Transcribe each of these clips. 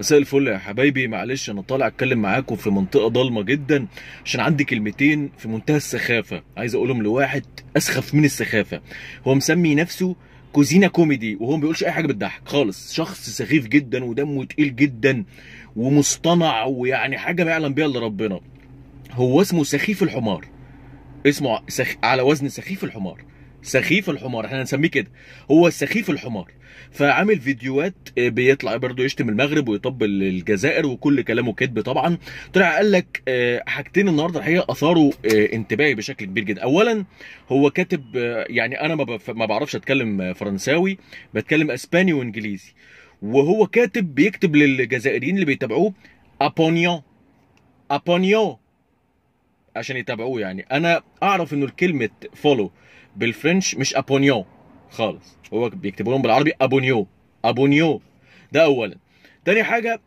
مساء الفل يا حبايبي معلش انا طالع اتكلم معاكم في منطقه ضلمه جدا عشان عندي كلمتين في منتهى السخافه عايز اقولهم لواحد اسخف من السخافه هو مسمي نفسه كوزينه كوميدي وهو ما بيقولش اي حاجه بتضحك خالص شخص سخيف جدا ودمه تقيل جدا ومصطنع ويعني حاجه ما يعلم بيها الا ربنا هو اسمه سخيف الحمار اسمه سخ... على وزن سخيف الحمار سخيف الحمار احنا هنسميه كده هو سخيف الحمار فعامل فيديوهات آه، بيطلع برضه يشتم المغرب ويطبل الجزائر وكل كلامه كذب طبعا طلع قال لك آه، حاجتين النهارده الحقيقه اثاروا آه، انتباهي بشكل كبير جدا اولا هو كاتب يعني انا ما بعرفش اتكلم فرنساوي بتكلم اسباني وانجليزي وهو كاتب بيكتب للجزائريين اللي بيتابعوه ابونيو ابونيو عشان يتابعوه يعني انا اعرف انه الكلمه فولو بالفرنش مش ابونيو خالص هو بيكتبوا لهم بالعربي ابونيو ابونيو ده اولا تاني حاجه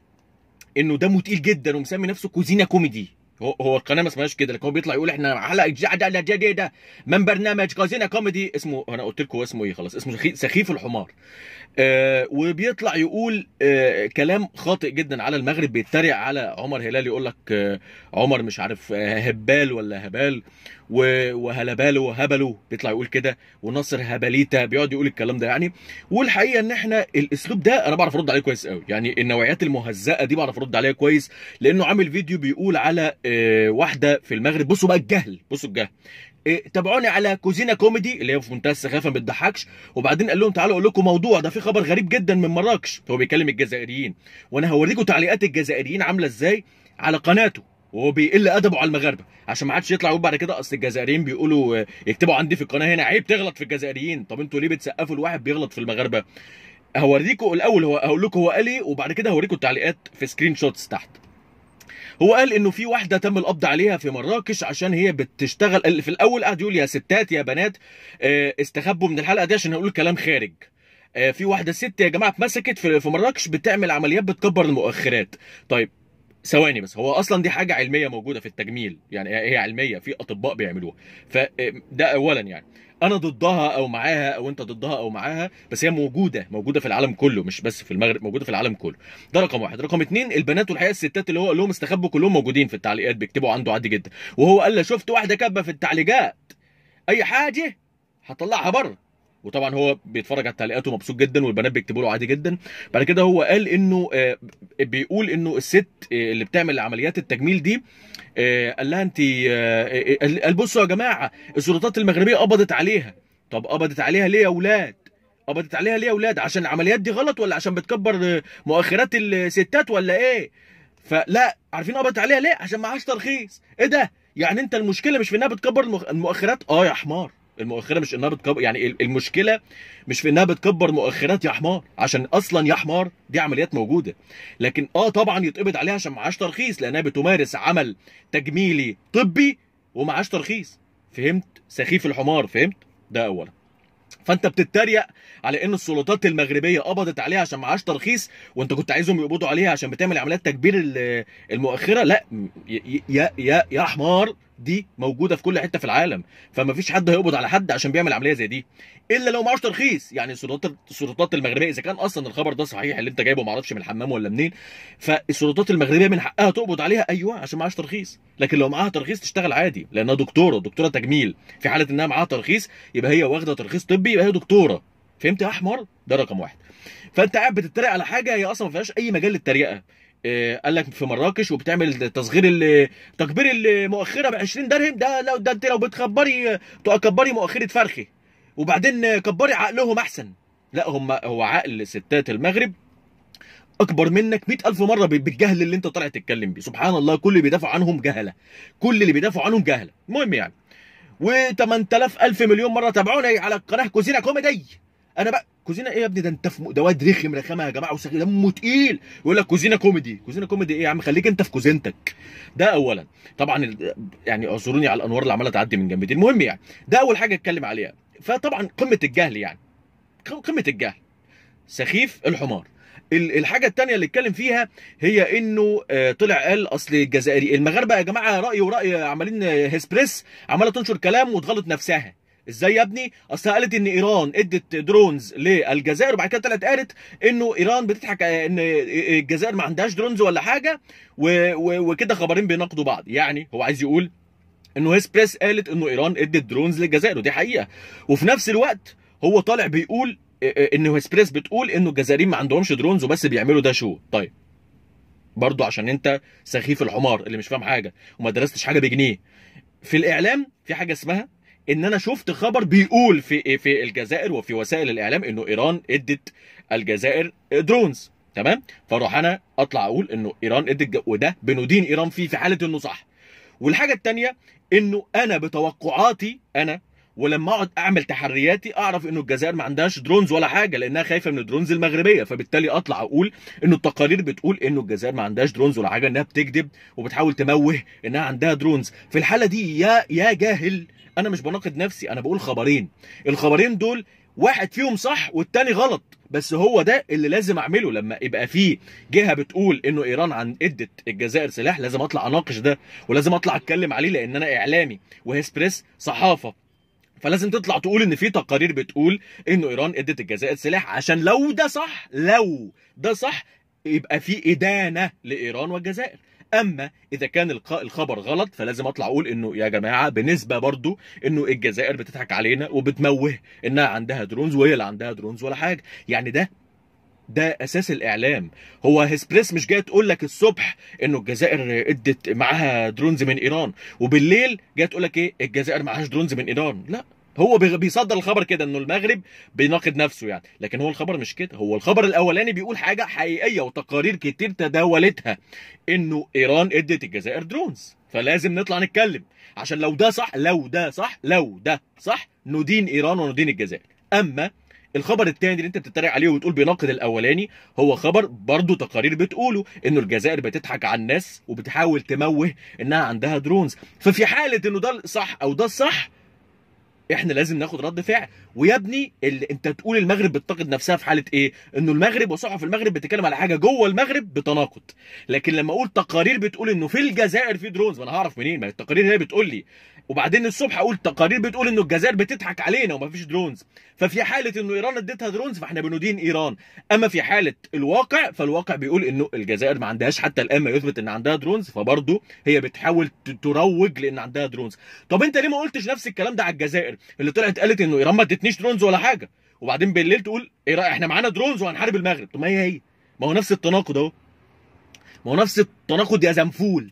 انه دمه تقيل جدا ومسمي نفسه كوزينه كوميدي هو هو القناه ما اسمهاش كده لكن هو بيطلع يقول احنا حلقه جديده من برنامج كازينا كوميدي اسمه انا قلت لكم اسمه ايه خلاص اسمه سخيف الحمار آه وبيطلع يقول آه كلام خاطئ جدا على المغرب بيتريق على عمر هلال يقول لك آه عمر مش عارف آه هبال ولا هبال وهلبالو وهبلو بيطلع يقول كده وناصر هبليتا بيقعد يقول الكلام ده يعني والحقيقه ان احنا الاسلوب ده انا بعرف ارد عليه كويس قوي يعني النوعيات المهزأه دي بعرف ارد عليها كويس لانه عامل فيديو بيقول على آه، واحده في المغرب بصوا بقى الجهل بصوا الجهل آه، تابعوني على كوزينا كوميدي اللي هي في منتهى السخافه ما بتضحكش وبعدين قال لهم تعالوا اقول لكم موضوع ده في خبر غريب جدا من مراكش هو بيكلم الجزائريين وانا هوريكم تعليقات الجزائريين عامله ازاي على قناته وبيقل ادبه على المغاربه عشان ما حدش يطلع يقول بعد كده اصل الجزائريين بيقولوا يكتبوا عندي في القناه هنا عيب تغلط في الجزائريين طب انتوا ليه بتسقفوا الواحد بيغلط في المغاربه هوريكم الاول هو هقول لكم هو قال ايه وبعد كده هوريكم التعليقات في سكرين شوتس تحت هو قال انه في واحده تم القبض عليها في مراكش عشان هي بتشتغل في الاول قعد يقول يا ستات يا بنات آه، استخبوا من الحلقه دي عشان هقول كلام خارج آه، في واحده ست يا جماعه اتمسكت في مراكش بتعمل عمليات بتكبر المؤخرات طيب ثواني بس هو اصلا دي حاجه علميه موجوده في التجميل يعني هي علميه في اطباء بيعملوها فده اولا يعني انا ضدها او معاها او انت ضدها او معاها بس هي موجوده موجوده في العالم كله مش بس في المغرب موجوده في العالم كله ده رقم واحد رقم اتنين البنات والحقيقه الستات اللي هو لهم استخبوا كلهم موجودين في التعليقات بيكتبوا عنده عادي جدا وهو قال لي شفت واحده كاتبه في التعليقات اي حاجه هطلعها بره وطبعا هو بيتفرج على التعليقات ومبسوط جدا والبنات بيكتبوا له عادي جدا بعد كده هو قال انه آه، بيقول انه الست آه، اللي بتعمل عمليات التجميل دي آه، قال لها انت قال بصوا يا جماعه السلطات المغربيه قبضت عليها طب قبضت عليها ليه يا اولاد قبضت عليها ليه يا اولاد عشان العمليات دي غلط ولا عشان بتكبر مؤخرات الستات ولا ايه فلا عارفين قبضت عليها ليه عشان معهاش ترخيص ايه ده يعني انت المشكله مش في انها بتكبر المؤخرات اه يا حمار المؤخره مش انها بتكبر يعني المشكله مش في انها بتكبر مؤخرات يا حمار عشان اصلا يا حمار دي عمليات موجوده لكن اه طبعا يتقبض عليها عشان معهاش ترخيص لانها بتمارس عمل تجميلي طبي ومعهاش ترخيص فهمت سخيف الحمار فهمت ده اولا فانت بتتريق على ان السلطات المغربيه قبضت عليها عشان معهاش ترخيص وانت كنت عايزهم يقبضوا عليها عشان بتعمل عمليات تكبير المؤخره لا يا يا يا حمار دي موجوده في كل حته في العالم فما فيش حد هيقبض على حد عشان بيعمل عمليه زي دي الا لو معوش ترخيص يعني السلطات السلطات المغربيه اذا كان اصلا الخبر ده صحيح اللي انت جايبه ما اعرفش من الحمام ولا منين فالسلطات المغربيه من حقها تقبض عليها ايوه عشان معاش ترخيص لكن لو معاها ترخيص تشتغل عادي لانها دكتوره دكتوره تجميل في حاله انها معاها ترخيص يبقى هي واخده ترخيص طبي يبقى هي دكتوره فهمت يا احمر ده رقم واحد فانت قاعد بتتريق على حاجه هي اصلا ما فيهاش اي مجال للتريقه آه، قال لك في مراكش وبتعمل تصغير تكبير المؤخره ب 20 درهم ده لو ده انت لو بتكبري تكبري مؤخره فرخه وبعدين كبري عقلهم احسن لا هم هو عقل ستات المغرب اكبر منك 100000 مره بالجهل اللي انت طالع تتكلم بيه سبحان الله كل اللي بيدافعوا عنهم جهله كل اللي بيدافعوا عنهم جهله المهم يعني و 8000 الف مليون مره تابعوني على قناه كوزينه كوميدي انا بقى كوزينه ايه يا ابني ده انت في ده واد رخم رخامه يا جماعه وسخي دمه تقيل يقول لك كوزينه كوميدي كوزينه كوميدي ايه يا عم خليك انت في كوزينتك ده اولا طبعا يعني اعذروني على الانوار اللي عماله تعدي من جنبتي المهم يعني ده اول حاجه اتكلم عليها فطبعا قمه الجهل يعني قمه الجهل سخيف الحمار الحاجة التانية اللي اتكلم فيها هي انه آه، طلع قال اصل الجزائري المغاربة يا جماعة رأي ورأي عمالين آه، هسبريس عمالة تنشر كلام وتغلط نفسها ازاي يا ابني اصل قالت ان ايران ادت درونز للجزائر وبعد كده طلعت قالت انه ايران بتضحك ان الجزائر ما عندهاش درونز ولا حاجه وكده خبرين بيناقضوا بعض يعني هو عايز يقول انه هيسبريس قالت انه ايران ادت درونز للجزائر ودي حقيقه وفي نفس الوقت هو طالع بيقول ان هيسبريس بتقول انه الجزائريين ما عندهمش درونز وبس بيعملوا ده شو طيب برضه عشان انت سخيف الحمار اللي مش فاهم حاجه وما درستش حاجه بجنيه في الاعلام في حاجه اسمها ان انا شفت خبر بيقول في إيه، في الجزائر وفي وسائل الاعلام انه ايران ادت الجزائر درونز تمام فاروح انا اطلع اقول انه ايران ادت وده بندين ايران فيه في حاله انه صح والحاجه الثانيه انه انا بتوقعاتي انا ولما اقعد اعمل تحرياتي اعرف انه الجزائر ما عندهاش درونز ولا حاجه لانها خايفه من الدرونز المغربيه فبالتالي اطلع اقول انه التقارير بتقول انه الجزائر ما عندهاش درونز ولا حاجه انها بتكذب وبتحاول تموه انها عندها درونز في الحاله دي يا يا جاهل انا مش بناقض نفسي انا بقول خبرين الخبرين دول واحد فيهم صح والتاني غلط بس هو ده اللي لازم اعمله لما يبقى في جهه بتقول انه ايران عن ادت الجزائر سلاح لازم اطلع اناقش ده ولازم اطلع اتكلم عليه لان انا اعلامي وهسبريس صحافه فلازم تطلع تقول ان في تقارير بتقول انه ايران ادت الجزائر سلاح عشان لو ده صح لو ده صح يبقى في ادانه لايران والجزائر اما اذا كان الخبر غلط فلازم اطلع اقول انه يا جماعه بنسبه برضو انه الجزائر بتضحك علينا وبتموه انها عندها درونز وهي اللي عندها درونز ولا حاجه يعني ده ده اساس الاعلام هو هيسبريس مش جايه تقول لك الصبح انه الجزائر ادت معاها درونز من ايران وبالليل جايه تقول لك ايه الجزائر معهاش درونز من ايران لا هو بيصدر الخبر كده انه المغرب بيناقض نفسه يعني لكن هو الخبر مش كده هو الخبر الاولاني بيقول حاجه حقيقيه وتقارير كتير تداولتها انه ايران ادت الجزائر درونز فلازم نطلع نتكلم عشان لو ده صح لو ده صح لو ده صح ندين ايران وندين الجزائر اما الخبر الثاني اللي انت بتتريق عليه وتقول بيناقض الاولاني هو خبر برضه تقارير بتقوله انه الجزائر بتضحك على الناس وبتحاول تموه انها عندها درونز ففي حاله انه ده صح او ده الصح احنا لازم ناخد رد فعل ويا ابني اللي انت تقول المغرب بتنتقد نفسها في حاله ايه انه المغرب وصحف المغرب بتتكلم على حاجه جوه المغرب بتناقض لكن لما اقول تقارير بتقول انه في الجزائر في درونز ما انا هعرف منين ما التقارير هي بتقول لي وبعدين الصبح اقول تقارير بتقول انه الجزائر بتضحك علينا وما فيش درونز ففي حاله انه ايران اديتها درونز فاحنا بندين ايران اما في حاله الواقع فالواقع بيقول انه الجزائر ما عندهاش حتى الان ما يثبت ان عندها درونز فبرضه هي بتحاول تروج لان عندها درونز طب انت ليه ما قلتش نفس الكلام ده على الجزائر اللي طلعت قالت انه ايران ما ادتنيش درونز ولا حاجه وبعدين بالليل تقول إيران احنا معانا درونز وهنحارب المغرب طب ما هي هي ما هو نفس التناقض اهو ما هو نفس التناقض يا زنفول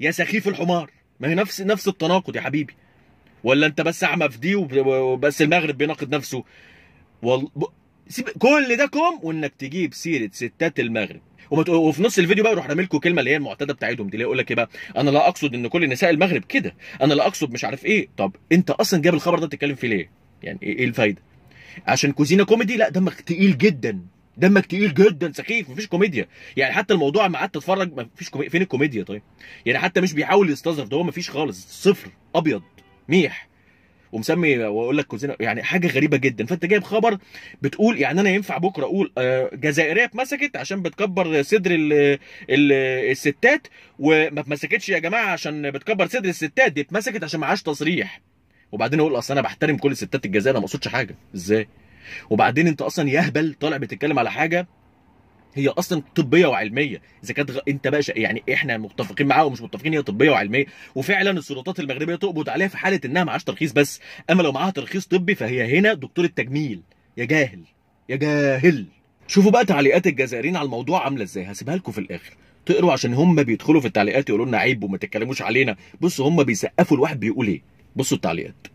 يا سخيف الحمار ما هي نفس نفس التناقض يا حبيبي ولا انت بس اعمى في دي وبس المغرب بيناقض نفسه وال... سيب... كل ده كوم وانك تجيب سيره ستات المغرب وفي نص الفيديو بقى يروح رامي لكم كلمه اللي هي المعتاده بتاعتهم دي اللي يقول لك ايه بقى انا لا اقصد ان كل نساء المغرب كده انا لا اقصد مش عارف ايه طب انت اصلا جاب الخبر ده بتتكلم فيه ليه يعني إيه-, ايه الفايده عشان كوزينه كوميدي لا دمك تقيل جدا دمك تقيل جدا سخيف مفيش كوميديا يعني حتى الموضوع ما قعدت اتفرج مفيش كوميديا فين الكوميديا طيب يعني حتى مش بيحاول يستظرف ده هو مفيش خالص صفر ابيض ميح ومسمي واقول لك كوزينه يعني حاجه غريبه جدا فانت جايب خبر بتقول يعني انا ينفع بكره اقول آه، جزائريه اتمسكت عشان بتكبر صدر الستات وما اتمسكتش يا جماعه عشان بتكبر صدر الستات دي اتمسكت عشان معهاش تصريح وبعدين اقول اصل انا بحترم كل ستات الجزائر انا ما اقصدش حاجه ازاي وبعدين انت اصلا يا طالع بتتكلم على حاجه هي اصلا طبيه وعلميه اذا كانت غ... انت بقى ش... يعني احنا متفقين معاها ومش متفقين هي طبيه وعلميه وفعلا السلطات المغربيه تقبض عليها في حاله انها معاش ترخيص بس اما لو معاها ترخيص طبي فهي هنا دكتور التجميل يا جاهل يا جاهل شوفوا بقى تعليقات الجزائريين على الموضوع عامله ازاي هسيبها لكم في الاخر تقروا عشان هم بيدخلوا في التعليقات يقولوا لنا عيب وما تتكلموش علينا بصوا هم بيسقفوا الواحد بيقول ايه بصوا التعليقات